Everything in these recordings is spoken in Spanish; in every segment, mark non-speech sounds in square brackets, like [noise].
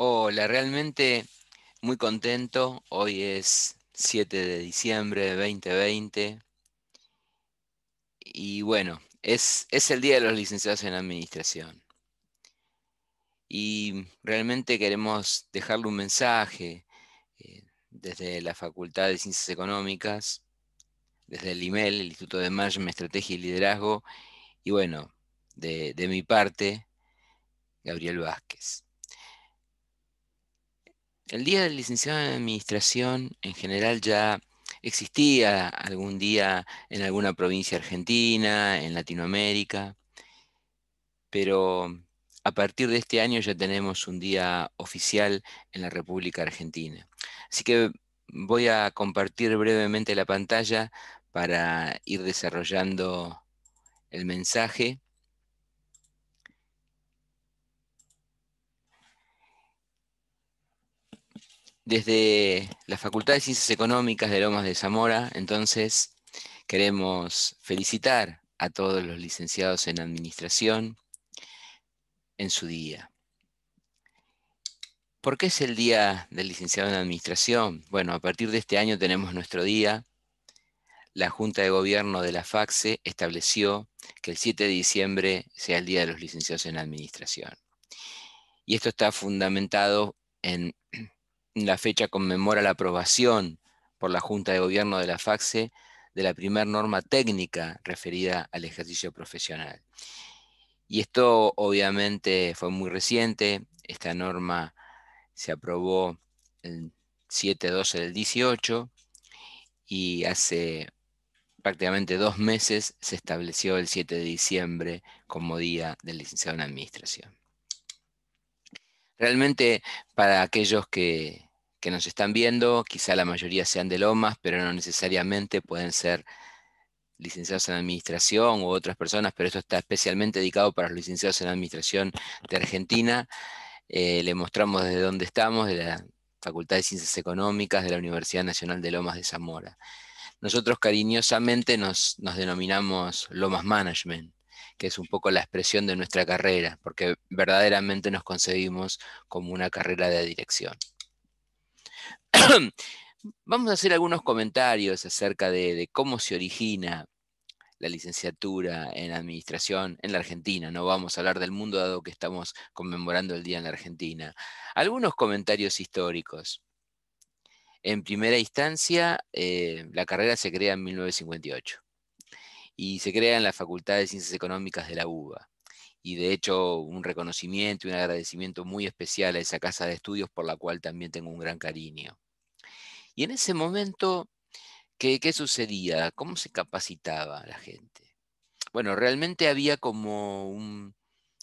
Hola, realmente muy contento. Hoy es 7 de diciembre de 2020. Y bueno, es, el Día de los Licenciados en Administración. Y realmente queremos dejarle un mensaje eh, desde la Facultad de Ciencias Económicas, desde el IMEL, el Instituto de Management, Estrategia y Liderazgo, y bueno, de mi parte, Gabriel Vázquez el Día del Licenciado en Administración en general ya existía algún día en alguna provincia argentina, en Latinoamérica, pero a partir de este año ya tenemos un día oficial en la República Argentina. Así que voy a compartir brevemente la pantalla para ir desarrollando el mensaje Desde la Facultad de Ciencias Económicas de Lomas de Zamora, entonces, queremos felicitar a todos los licenciados en Administración en su día. ¿Por qué es el Día del Licenciado en Administración? Bueno, a partir de este año tenemos nuestro día. La Junta de Gobierno de la FACSE estableció que el 7 de diciembre sea el Día de los Licenciados en Administración. Y esto está fundamentado en la fecha conmemora la aprobación por la Junta de Gobierno de la FACSE de la primera norma técnica referida al ejercicio profesional. Y esto obviamente fue muy reciente, esta norma se aprobó el 7-12 del 18 y hace prácticamente dos meses se estableció el 7 de diciembre como día del licenciado en administración. Realmente para aquellos que que nos están viendo, quizá la mayoría sean de Lomas, pero no necesariamente pueden ser licenciados en administración u otras personas, pero esto está especialmente dedicado para los licenciados en administración de Argentina. Eh, le mostramos desde dónde estamos, de la Facultad de Ciencias Económicas de la Universidad Nacional de Lomas de Zamora. Nosotros cariñosamente nos, nos denominamos Lomas Management, que es un poco la expresión de nuestra carrera, porque verdaderamente nos concebimos como una carrera de dirección. [coughs] Vamos a hacer algunos comentarios acerca de, cómo se origina la licenciatura en administración en la Argentina. No vamos a hablar del mundo dado que estamos conmemorando el día en la Argentina. Algunos comentarios históricos. En primera instancia, eh, la carrera se crea en 1958 y se crea en la Facultad de Ciencias Económicas de la UBA y de hecho un reconocimiento y un agradecimiento muy especial a esa casa de estudios por la cual también tengo un gran cariño. Y en ese momento, ¿qué, qué sucedía? ¿Cómo se capacitaba la gente? Bueno, realmente había como un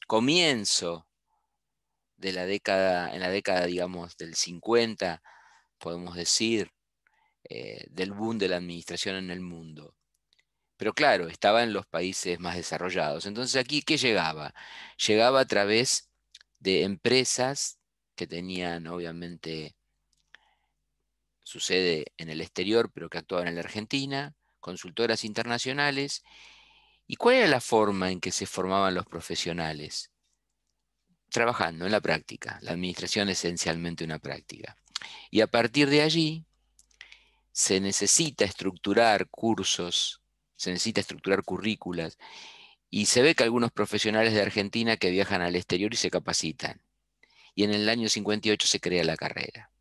comienzo de la década, en la década, digamos, del 50, podemos decir, eh, del boom de la administración en el mundo. Pero claro, estaba en los países más desarrollados. Entonces aquí, ¿qué llegaba? Llegaba a través de empresas que tenían obviamente su sede en el exterior, pero que actuaban en la Argentina, consultoras internacionales. ¿Y cuál era la forma en que se formaban los profesionales? Trabajando en la práctica. La administración es esencialmente una práctica. Y a partir de allí se necesita estructurar cursos se necesita estructurar currículas. Y se ve que algunos profesionales de Argentina que viajan al exterior y se capacitan. Y en el año 58 se crea la carrera.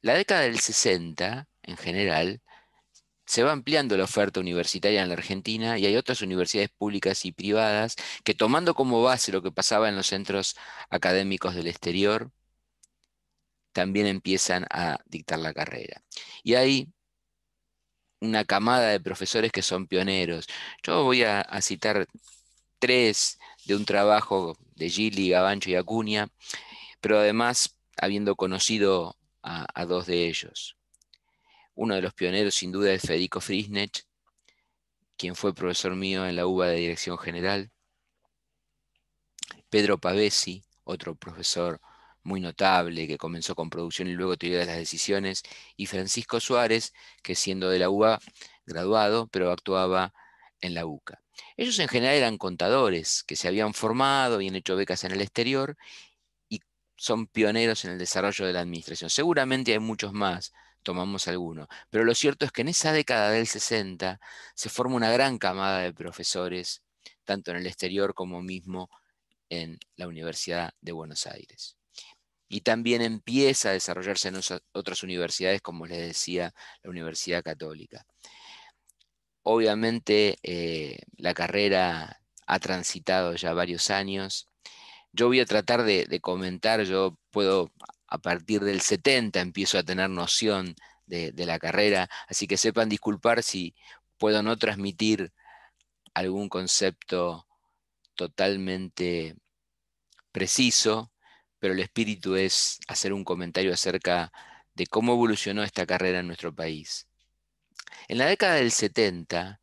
La década del 60, en general, se va ampliando la oferta universitaria en la Argentina y hay otras universidades públicas y privadas que tomando como base lo que pasaba en los centros académicos del exterior, también empiezan a dictar la carrera. Y ahí una camada de profesores que son pioneros. Yo voy a, citar tres de un trabajo de Gili, Gabancho y Acuña, pero además habiendo conocido a, a, dos de ellos. Uno de los pioneros sin duda es Federico Frisnech, quien fue profesor mío en la UBA de Dirección General. Pedro Pavesi, otro profesor muy notable, que comenzó con producción y luego teoría de las decisiones, y Francisco Suárez, que siendo de la UBA graduado, pero actuaba en la UCA. Ellos en general eran contadores que se habían formado, y han hecho becas en el exterior y son pioneros en el desarrollo de la administración. Seguramente hay muchos más, tomamos algunos, pero lo cierto es que en esa década del 60 se forma una gran camada de profesores, tanto en el exterior como mismo en la Universidad de Buenos Aires y también empieza a desarrollarse en otras universidades, como les decía, la Universidad Católica. Obviamente eh, la carrera ha transitado ya varios años. Yo voy a tratar de, comentar, yo puedo, a partir del 70 empiezo a tener noción de la carrera, así que sepan disculpar si puedo no transmitir algún concepto totalmente preciso, pero el espíritu es hacer un comentario acerca de cómo evolucionó esta carrera en nuestro país. En la década del 70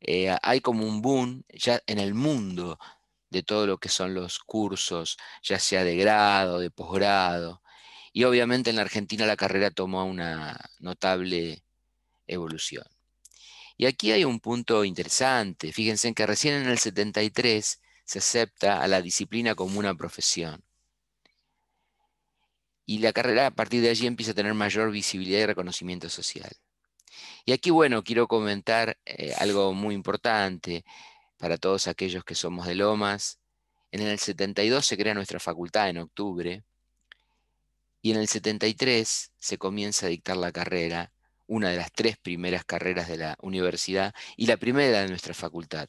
eh, hay como un boom ya en el mundo de todo lo que son los cursos, ya sea de grado, de posgrado, y obviamente en la Argentina la carrera tomó una notable evolución. Y aquí hay un punto interesante. Fíjense en que recién en el 73 se acepta a la disciplina como una profesión y la carrera a partir de allí empieza a tener mayor visibilidad y reconocimiento social. Y aquí, bueno, quiero comentar eh, algo muy importante para todos aquellos que somos de Lomas. En el 72 se crea nuestra facultad en octubre y en el 73 se comienza a dictar la carrera, una de las tres primeras carreras de la universidad y la primera de nuestra facultad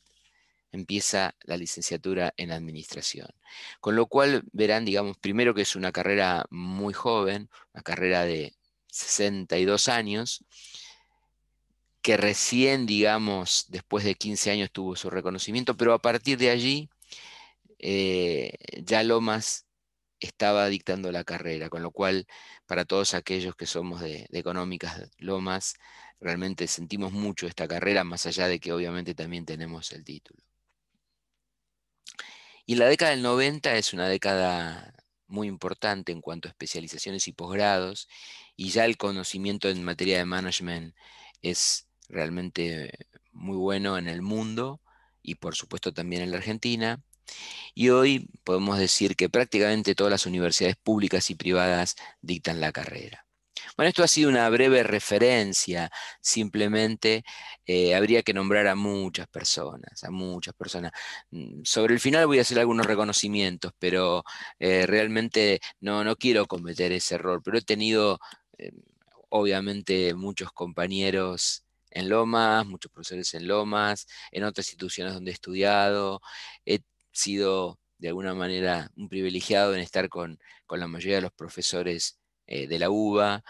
empieza la licenciatura en administración. Con lo cual verán, digamos, primero que es una carrera muy joven, una carrera de 62 años, que recién, digamos, después de 15 años tuvo su reconocimiento, pero a partir de allí eh, ya Lomas estaba dictando la carrera, con lo cual para todos aquellos que somos de económicas Lomas, realmente sentimos mucho esta carrera, más allá de que obviamente también tenemos el título. Y la década del 90 es una década muy importante en cuanto a especializaciones y posgrados, y ya el conocimiento en materia de management es realmente muy bueno en el mundo y por supuesto también en la Argentina. Y hoy podemos decir que prácticamente todas las universidades públicas y privadas dictan la carrera. Bueno, esto ha sido una breve referencia, simplemente eh, habría que nombrar a muchas personas, a muchas personas. Mm, sobre el final voy a hacer algunos reconocimientos, pero eh, realmente no, no quiero cometer ese error, pero he tenido, eh, obviamente, muchos compañeros en Lomas, muchos profesores en Lomas, en otras instituciones donde he estudiado, he sido de alguna manera un privilegiado en estar con, con la mayoría de los profesores eh, de la UBA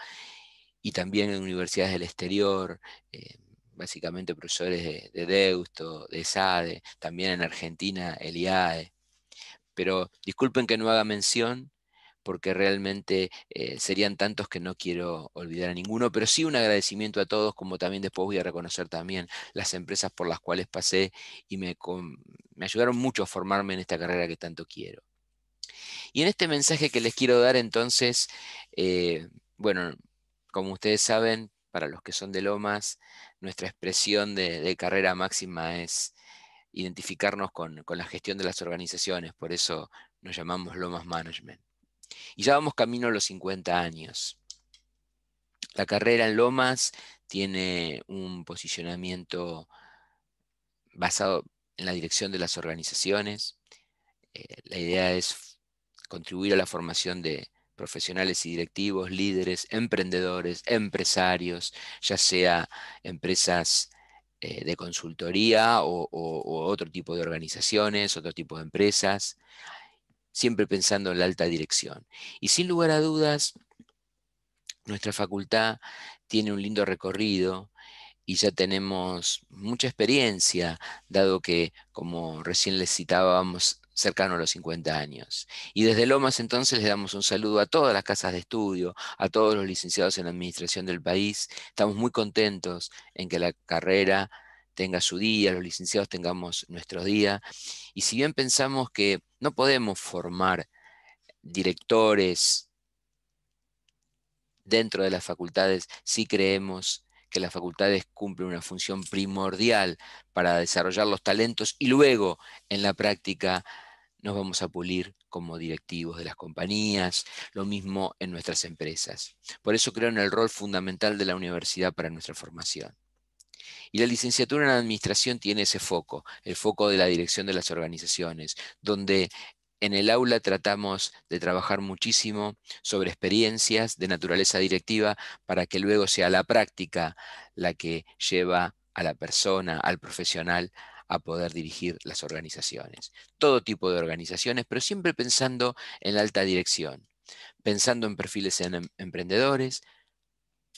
y también en universidades del exterior, eh, básicamente profesores de, Deusto, de SADE, también en Argentina, el IAE. Pero disculpen que no haga mención, porque realmente eh, serían tantos que no quiero olvidar a ninguno, pero sí un agradecimiento a todos, como también después voy a reconocer también las empresas por las cuales pasé y me ayudaron mucho a formarme en esta carrera que tanto quiero. Y en este mensaje que les quiero dar entonces, eh, bueno, como ustedes saben, para los que son de Lomas, nuestra expresión de, carrera máxima es identificarnos con, la gestión de las organizaciones, por eso nos llamamos Lomas Management. Y ya vamos camino a los 50 años. La carrera en Lomas tiene un posicionamiento basado en la dirección de las organizaciones. Eh, la idea es contribuir a la formación de profesionales y directivos, líderes, emprendedores, empresarios, ya sea empresas eh, de consultoría o, o otro tipo de organizaciones, otro tipo de empresas, siempre pensando en la alta dirección. Y sin lugar a dudas, nuestra facultad tiene un lindo recorrido y ya tenemos mucha experiencia, dado que, como recién les citábamos cercano a los 50 años. Y desde Lomas entonces le damos un saludo a todas las casas de estudio, a todos los licenciados en administración del país. Estamos muy contentos en que la carrera tenga su día, los licenciados tengamos nuestro día. Y si bien pensamos que no podemos formar directores dentro de las facultades, sí creemos que las facultades cumplen una función primordial para desarrollar los talentos y luego en la práctica nos vamos a pulir como directivos de las compañías, lo mismo en nuestras empresas. Por eso creo en el rol fundamental de la universidad para nuestra formación. Y la licenciatura en administración tiene ese foco, el foco de la dirección de las organizaciones, donde en el aula tratamos de trabajar muchísimo sobre experiencias de naturaleza directiva para que luego sea la práctica la que lleva a la persona, al profesional, a poder dirigir las organizaciones. Todo tipo de organizaciones, pero siempre pensando en la alta dirección, pensando en perfiles en em, emprendedores,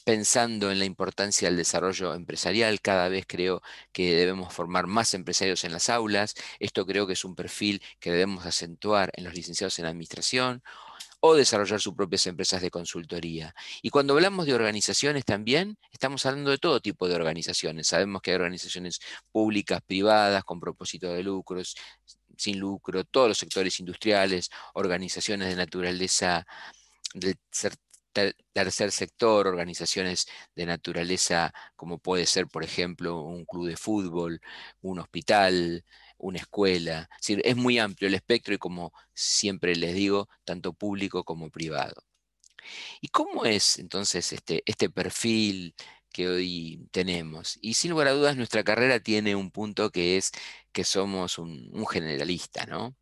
pensando en la importancia del desarrollo empresarial. Cada vez creo que debemos formar más empresarios en las aulas. Esto creo que es un perfil que debemos acentuar en los licenciados en administración o desarrollar sus propias empresas de consultoría. Y cuando hablamos de organizaciones también, estamos hablando de todo tipo de organizaciones. Sabemos que hay organizaciones públicas, privadas, con propósito de lucros, sin lucro, todos los sectores industriales, organizaciones de naturaleza del tercer sector, organizaciones de naturaleza como puede ser, por ejemplo, un club de fútbol, un hospital, una escuela. Es, es muy amplio el espectro y como siempre les digo, tanto público como privado. ¿Y cómo es entonces este, este perfil que hoy tenemos? Y sin lugar a dudas, nuestra carrera tiene un punto que es que somos un, un generalista, ¿no?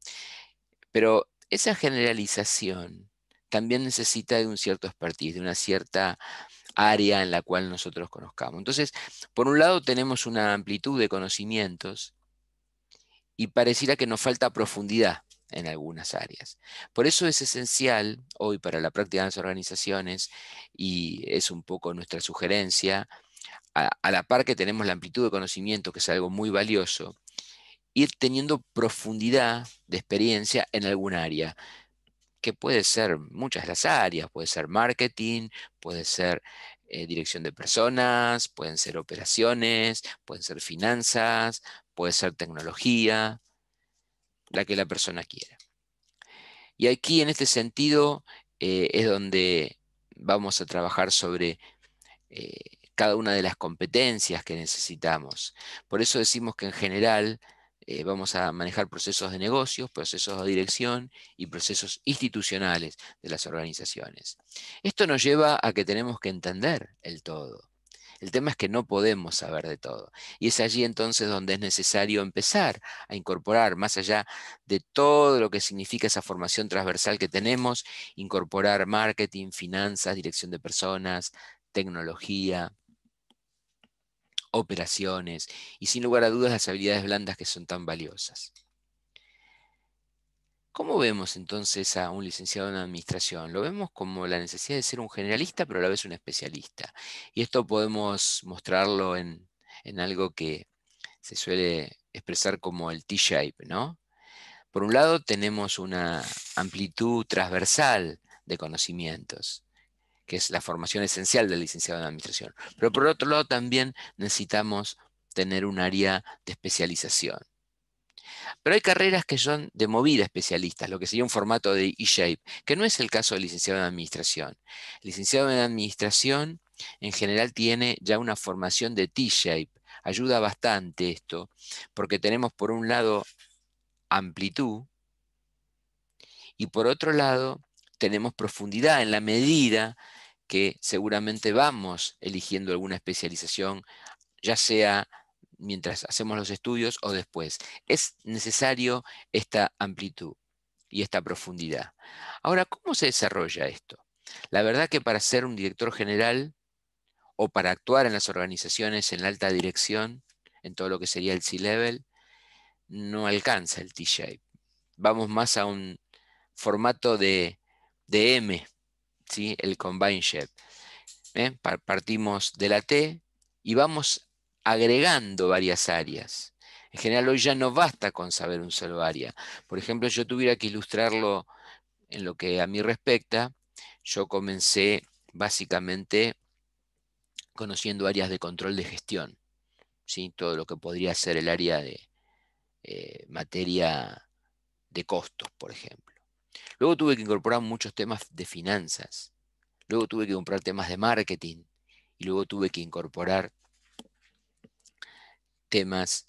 Pero esa generalización también necesita de un cierto expertise, de una cierta área en la cual nosotros conozcamos. Entonces, por un lado tenemos una amplitud de conocimientos y pareciera que nos falta profundidad en algunas áreas. Por eso es esencial hoy para la práctica de las organizaciones, y es un poco nuestra sugerencia, a, la par que tenemos la amplitud de conocimiento, que es algo muy valioso, ir teniendo profundidad de experiencia en algún área que puede ser muchas de las áreas, puede ser marketing, puede ser eh, dirección de personas, pueden ser operaciones, pueden ser finanzas, puede ser tecnología, la que la persona quiera. Y aquí en este sentido eh, es donde vamos a trabajar sobre eh, cada una de las competencias que necesitamos. Por eso decimos que en general eh, vamos a manejar procesos de negocios, procesos de dirección y procesos institucionales de las organizaciones. Esto nos lleva a que tenemos que entender el todo. El tema es que no podemos saber de todo. Y es allí entonces donde es necesario empezar a incorporar, más allá de todo lo que significa esa formación transversal que tenemos, incorporar marketing, finanzas, dirección de personas, tecnología, operaciones y sin lugar a dudas las habilidades blandas que son tan valiosas. ¿Cómo vemos entonces a un licenciado en administración? Lo vemos como la necesidad de ser un generalista, pero a la vez un especialista. Y esto podemos mostrarlo en, algo que se suele expresar como el T-shape, ¿no? Por un lado tenemos una amplitud transversal de conocimientos, que es la formación esencial del licenciado en administración. Pero por otro lado también necesitamos tener un área de especialización. Pero hay carreras que son de movida especialistas, lo que sería un formato de E-Shape, que no es el caso del licenciado en administración. El licenciado en administración en general tiene ya una formación de T-Shape. Ayuda bastante esto, porque tenemos por un lado amplitud y por otro lado tenemos profundidad en la medida que seguramente vamos eligiendo alguna especialización, ya sea mientras hacemos los estudios o después. Es necesario esta amplitud y esta profundidad. Ahora, ¿cómo se desarrolla esto? La verdad que para ser un director general o para actuar en las organizaciones en la alta dirección, en todo lo que sería el C-Level, no alcanza el T-Shape. Vamos más a un formato de, M, el Combine Shape. ¿eh? Partimos de la T y vamos agregando varias áreas. En general hoy ya no basta con saber un solo área. Por ejemplo, yo tuviera que ilustrarlo en lo que a mí respecta, yo comencé básicamente conociendo áreas de control de gestión, todo lo que podría ser el área de eh, materia de costos, por ejemplo. Luego tuve que incorporar muchos temas de finanzas, luego tuve que comprar temas de marketing y luego tuve que incorporar temas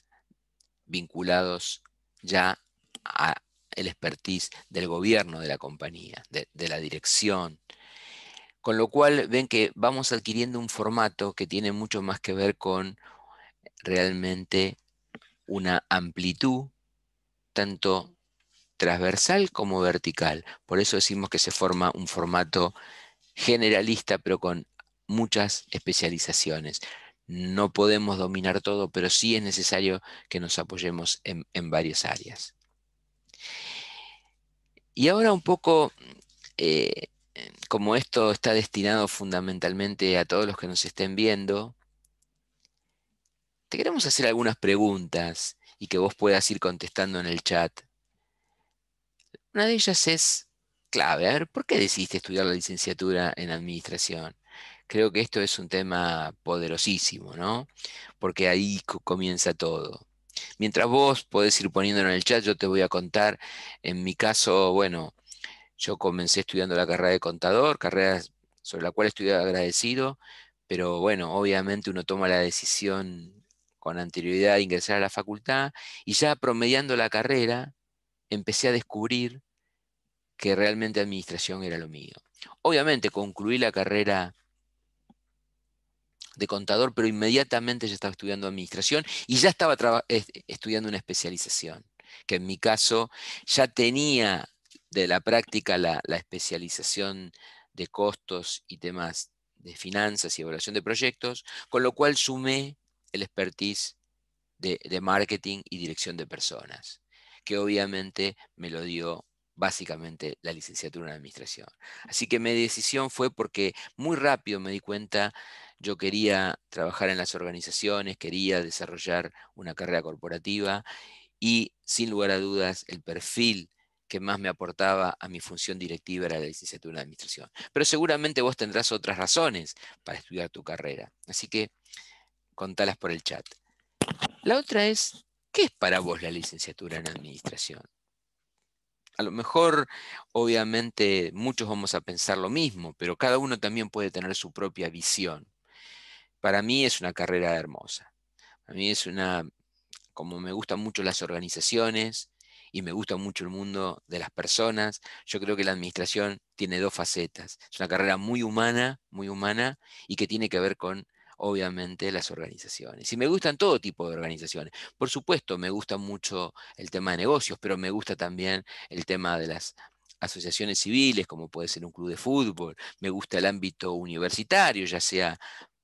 vinculados ya a el expertise del gobierno de la compañía, de, la dirección. Con lo cual ven que vamos adquiriendo un formato que tiene mucho más que ver con realmente una amplitud, tanto transversal como vertical. Por eso decimos que se forma un formato generalista, pero con muchas especializaciones no podemos dominar todo, pero sí es necesario que nos apoyemos en, varias áreas. Y ahora un poco, eh, como esto está destinado fundamentalmente a todos los que nos estén viendo, te queremos hacer algunas preguntas y que vos puedas ir contestando en el chat. Una de ellas es clave. A ver, ¿por qué decidiste estudiar la licenciatura en administración? creo que esto es un tema poderosísimo, ¿no? Porque ahí comienza todo. Mientras vos podés ir poniéndolo en el chat, yo te voy a contar, en mi caso, bueno, yo comencé estudiando la carrera de contador, carrera sobre la cual estoy agradecido, pero bueno, obviamente uno toma la decisión con anterioridad de ingresar a la facultad y ya promediando la carrera, empecé a descubrir que realmente administración era lo mío. Obviamente concluí la carrera de contador, pero inmediatamente ya estaba estudiando administración y ya estaba estudiando una especialización, que en mi caso ya tenía de la práctica la, especialización de costos y temas de finanzas y evaluación de proyectos, con lo cual sumé el expertise de, de, marketing y dirección de personas, que obviamente me lo dio básicamente la licenciatura en administración. Así que mi decisión fue porque muy rápido me di cuenta yo quería trabajar en las organizaciones, quería desarrollar una carrera corporativa y sin lugar a dudas el perfil que más me aportaba a mi función directiva era la licenciatura en administración. Pero seguramente vos tendrás otras razones para estudiar tu carrera. Así que contalas por el chat. La otra es, ¿qué es para vos la licenciatura en administración? A lo mejor, obviamente, muchos vamos a pensar lo mismo, pero cada uno también puede tener su propia visión para mí es una carrera hermosa. A mí es una, como me gustan mucho las organizaciones y me gusta mucho el mundo de las personas, yo creo que la administración tiene dos facetas. Es una carrera muy humana, muy humana y que tiene que ver con obviamente las organizaciones. Y me gustan todo tipo de organizaciones. Por supuesto, me gusta mucho el tema de negocios, pero me gusta también el tema de las asociaciones civiles, como puede ser un club de fútbol. Me gusta el ámbito universitario, ya sea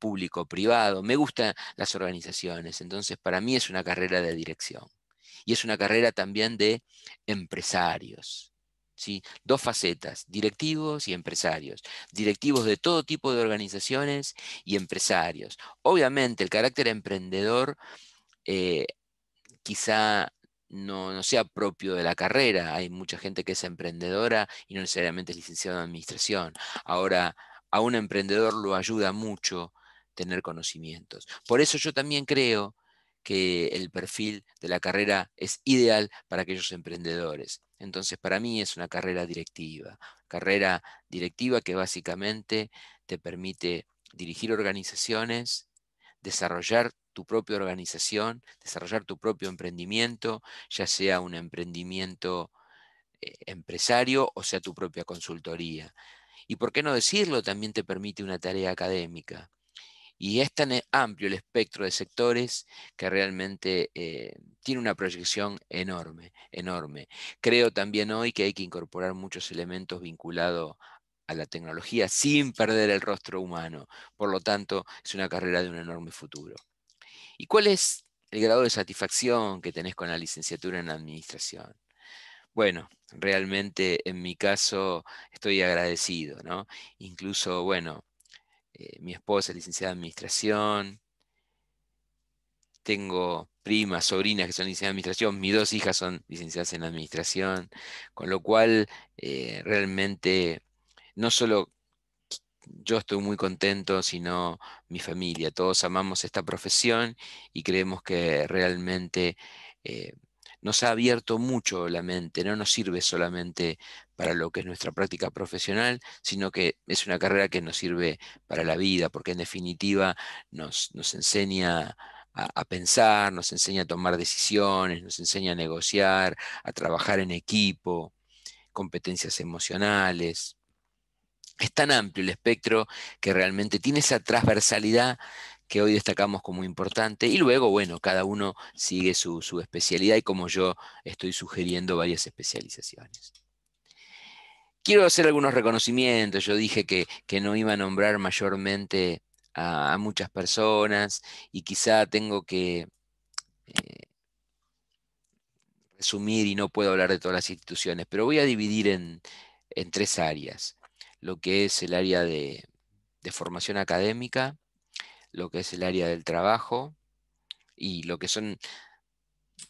público-privado, me gustan las organizaciones, entonces para mí es una carrera de dirección y es una carrera también de empresarios. ¿sí? Dos facetas, directivos y empresarios. Directivos de todo tipo de organizaciones y empresarios. Obviamente el carácter emprendedor eh, quizá no, no, sea propio de la carrera. Hay mucha gente que es emprendedora y no necesariamente es licenciado en administración. Ahora, a un emprendedor lo ayuda mucho tener conocimientos. Por eso yo también creo que el perfil de la carrera es ideal para aquellos emprendedores. Entonces, para mí es una carrera directiva, carrera directiva que básicamente te permite dirigir organizaciones, desarrollar tu propia organización, desarrollar tu propio emprendimiento, ya sea un emprendimiento eh, empresario o sea tu propia consultoría. Y por qué no decirlo, también te permite una tarea académica. Y es tan eh, amplio el espectro de sectores que realmente eh, tiene una proyección enorme, enorme. Creo también hoy que hay que incorporar muchos elementos vinculados a la tecnología sin perder el rostro humano. Por lo tanto, es una carrera de un enorme futuro. ¿Y cuál es el grado de satisfacción que tenés con la licenciatura en administración? Bueno, realmente en mi caso estoy agradecido, ¿no? Incluso, bueno, eh, mi esposa es licenciada en administración, tengo primas, sobrinas que son licenciadas en administración, mis dos hijas son licenciadas en administración, con lo cual eh, realmente no solo yo estoy muy contento, sino mi familia, todos amamos esta profesión y creemos que realmente eh, nos ha abierto mucho la mente, no nos sirve solamente para lo que es nuestra práctica profesional, sino que es una carrera que nos sirve para la vida, porque en definitiva nos, nos enseña a, a, pensar, nos enseña a tomar decisiones, nos enseña a negociar, a trabajar en equipo, competencias emocionales. Es tan amplio el espectro que realmente tiene esa transversalidad que hoy destacamos como importante. Y luego, bueno, cada uno sigue su, especialidad y como yo estoy sugiriendo varias especializaciones. Quiero hacer algunos reconocimientos. Yo dije que, no iba a nombrar mayormente a, muchas personas y quizá tengo que eh, resumir y no puedo hablar de todas las instituciones, pero voy a dividir en, tres áreas. Lo que es el área de formación académica, lo que es el área del trabajo y lo que son...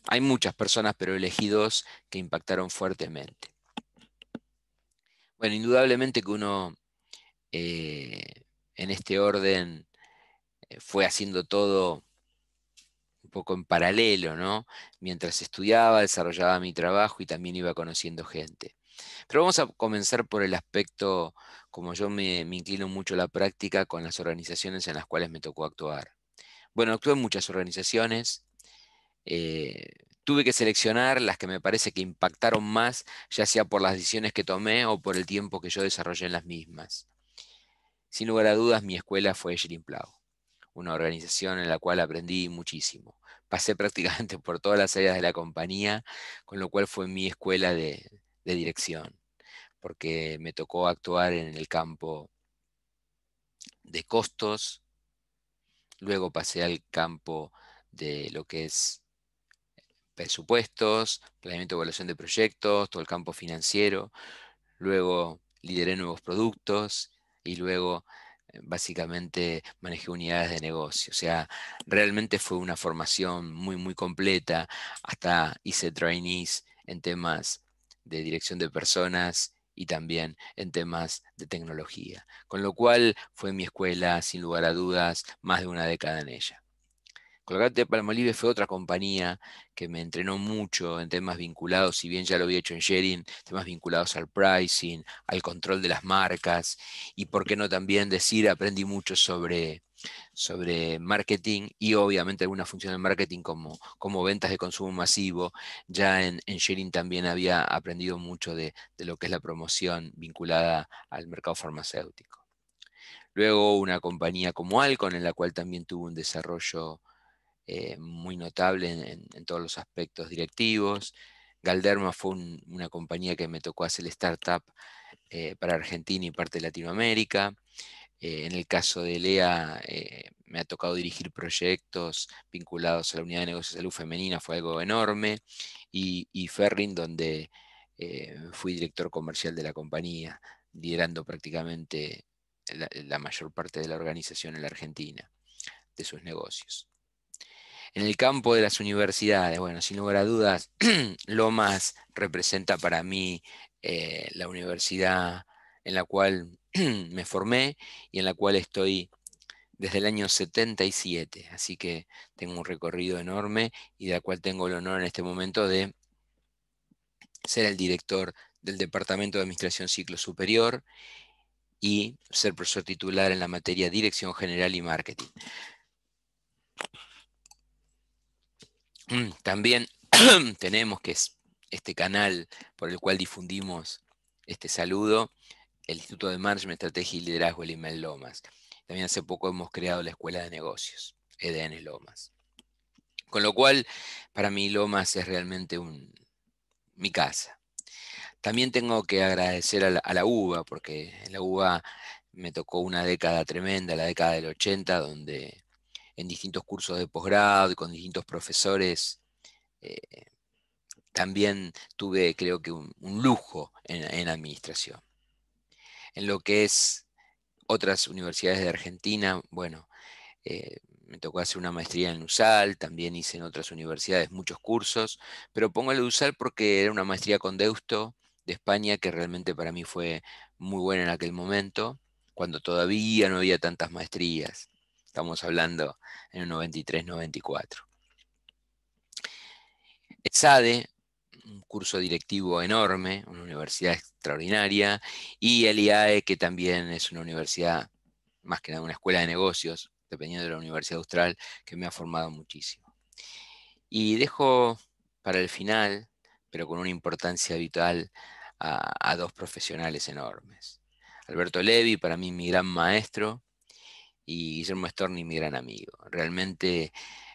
Hay muchas personas, pero elegidos, que impactaron fuertemente. Bueno, indudablemente que uno eh, en este orden eh, fue haciendo todo un poco en paralelo, ¿no? Mientras estudiaba, desarrollaba mi trabajo y también iba conociendo gente. Pero vamos a comenzar por el aspecto, como yo me, inclino mucho a la práctica, con las organizaciones en las cuales me tocó actuar. Bueno, actué en muchas organizaciones. Eh, tuve que seleccionar las que me parece que impactaron más, ya sea por las decisiones que tomé o por el tiempo que yo desarrollé en las mismas. Sin lugar a dudas, mi escuela fue Shirin Plau, una organización en la cual aprendí muchísimo. Pasé [laughs] prácticamente por todas las áreas de la compañía, con lo cual fue mi escuela de, de dirección, porque me tocó actuar en el campo de costos, luego pasé al campo de lo que es presupuestos, planeamiento y evaluación de proyectos, todo el campo financiero, luego lideré nuevos productos y luego eh, básicamente manejé unidades de negocio. O sea, realmente fue una formación muy, muy completa. Hasta hice trainees en temas de dirección de personas y también en temas de tecnología. Con lo cual fue mi escuela, sin lugar a dudas, más de una década en ella. Colgate Palmolive fue otra compañía que me entrenó mucho en temas vinculados, si bien ya lo había hecho en sharing, temas vinculados al pricing, al control de las marcas y, por qué no también decir, aprendí mucho sobre, sobre marketing y obviamente alguna función de marketing como, como ventas de consumo masivo. Ya en, sharing también había aprendido mucho de, de lo que es la promoción vinculada al mercado farmacéutico. Luego una compañía como Alcon, en la cual también tuvo un desarrollo eh, muy notable en, todos los aspectos directivos. Galderma fue una compañía que me tocó hacer el startup eh, para Argentina y parte de Latinoamérica. Eh, en el caso de Lea, me ha tocado dirigir proyectos vinculados a la unidad de negocios de salud femenina, fue algo enorme. Y, Ferrin, donde fui director comercial de la compañía, liderando prácticamente la mayor parte de la organización en la Argentina, de sus negocios. En el campo de las universidades, bueno, sin lugar a dudas, [clears throat] Lomas representa para mí eh, la universidad en la cual [clears throat] me formé y en la cual estoy desde el año 77, así que tengo un recorrido enorme y de la cual tengo el honor en este momento de ser el director del Departamento de Administración Ciclo Superior y ser profesor titular en la materia Dirección General y Marketing. [clears throat] También [clears throat] tenemos que es este canal por el cual difundimos este saludo, el Instituto de Management, Estrategia y Liderazgo IMEL Lomas. También hace poco hemos creado la Escuela de Negocios, EDN Lomas. Con lo cual, para mí Lomas es realmente mi casa. También tengo que agradecer a la, a la UBA, porque en la UBA me tocó una década tremenda, la década del 80, donde en distintos cursos de posgrado y con distintos profesores. Eh, también tuve, creo que, un, lujo en, administración. En lo que es otras universidades de Argentina, bueno, eh, me tocó hacer una maestría en USAL, también hice en otras universidades muchos cursos, pero pongo el USAL porque era una maestría con Deusto de España que realmente para mí fue muy buena en aquel momento, cuando todavía no había tantas maestrías. Estamos hablando en el 93-94. SADE, un curso directivo enorme, una universidad extraordinaria, y el IAE, que también es una universidad, más que nada una escuela de negocios, dependiendo de la Universidad Austral, que me ha formado muchísimo. Y dejo para el final, pero con una importancia vital, a, a dos profesionales enormes. Alberto Levi, para mí mi gran maestro, y Guillermo Storni mi gran amigo. Realmente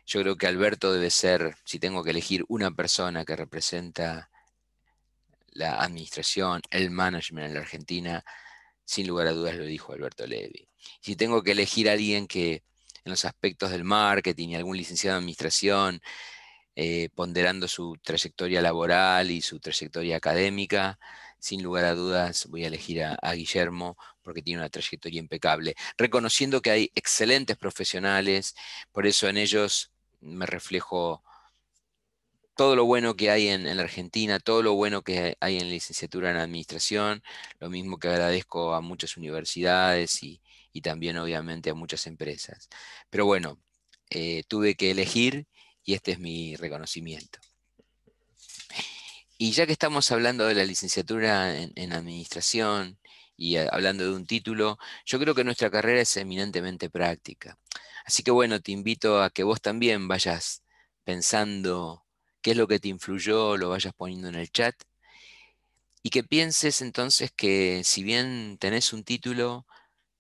yo creo que Alberto debe ser, si tengo que elegir una persona que representa la administración, el management en la Argentina, sin lugar a dudas lo dijo Alberto Levi. Si tengo que elegir a alguien que en los aspectos del marketing y algún licenciado de administración, eh, ponderando su trayectoria laboral y su trayectoria académica, sin lugar a dudas voy a elegir a, Guillermo porque tiene una trayectoria impecable, reconociendo que hay excelentes profesionales, por eso en ellos me reflejo todo lo bueno que hay en, la Argentina, todo lo bueno que hay en licenciatura en administración, lo mismo que agradezco a muchas universidades y, también obviamente a muchas empresas. Pero bueno, eh, tuve que elegir y este es mi reconocimiento. Y ya que estamos hablando de la licenciatura en, administración y eh, hablando de un título, yo creo que nuestra carrera es eminentemente práctica. Así que bueno, te invito a que vos también vayas pensando qué es lo que te influyó, lo vayas poniendo en el chat y que pienses entonces que si bien tenés un título,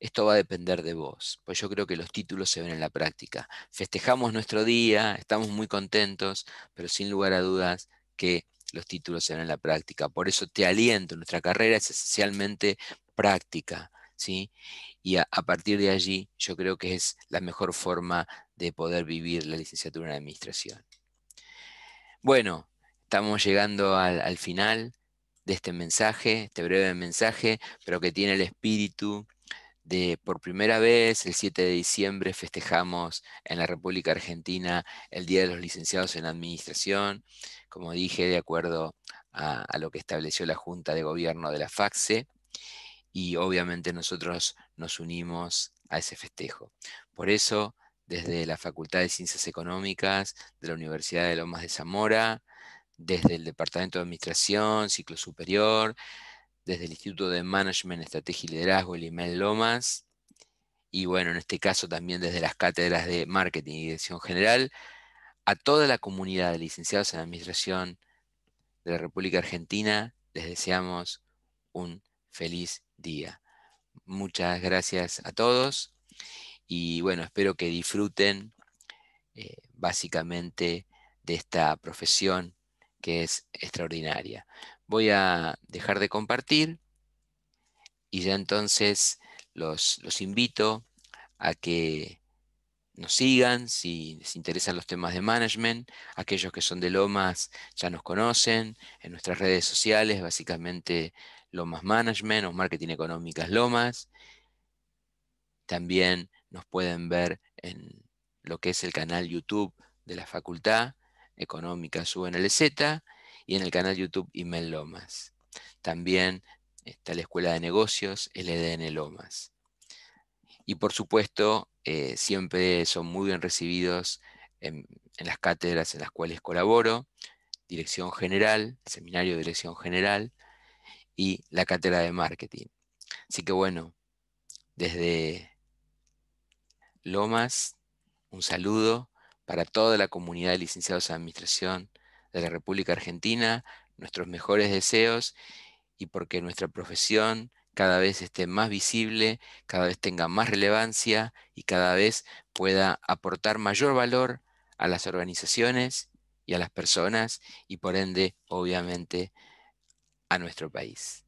esto va a depender de vos, pues yo creo que los títulos se ven en la práctica. Festejamos nuestro día, estamos muy contentos, pero sin lugar a dudas que los títulos se en la práctica. Por eso te aliento, nuestra carrera es esencialmente práctica, ¿sí? Y a, partir de allí yo creo que es la mejor forma de poder vivir la licenciatura en administración. Bueno, estamos llegando al final de este mensaje, este breve mensaje, pero que tiene el espíritu de por primera vez, el 7 de diciembre, festejamos en la República Argentina el Día de los Licenciados en Administración como dije, de acuerdo a, lo que estableció la Junta de Gobierno de la FACSE, y obviamente nosotros nos unimos a ese festejo. Por eso, desde la Facultad de Ciencias Económicas de la Universidad de Lomas de Zamora, desde el Departamento de Administración, Ciclo Superior, desde el Instituto de Management, Estrategia y Liderazgo, el IMEL Lomas, y bueno, en este caso también desde las cátedras de Marketing y Dirección General, a toda la comunidad de licenciados en Administración de la República Argentina, les deseamos un feliz día. Muchas gracias a todos y bueno, espero que disfruten eh, básicamente de esta profesión que es extraordinaria. Voy a dejar de compartir y ya entonces los, los invito a que nos sigan, si les interesan los temas de management. Aquellos que son de Lomas ya nos conocen. En nuestras redes sociales, básicamente Lomas Management o Marketing Económicas Lomas. También nos pueden ver en lo que es el canal YouTube de la Facultad Económica UNLZ y en el canal YouTube Email Lomas. También está la Escuela de Negocios LDN Lomas. Y por supuesto, eh, siempre son muy bien recibidos en, en, las cátedras en las cuales colaboro, Dirección General, Seminario de Dirección General y la Cátedra de Marketing. Así que bueno, desde Lomas, un saludo para toda la comunidad de licenciados en Administración de la República Argentina, nuestros mejores deseos y porque nuestra profesión cada vez esté más visible, cada vez tenga más relevancia y cada vez pueda aportar mayor valor a las organizaciones y a las personas y por ende, obviamente, a nuestro país.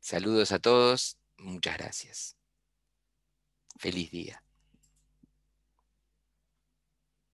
Saludos a todos, muchas gracias. Feliz día.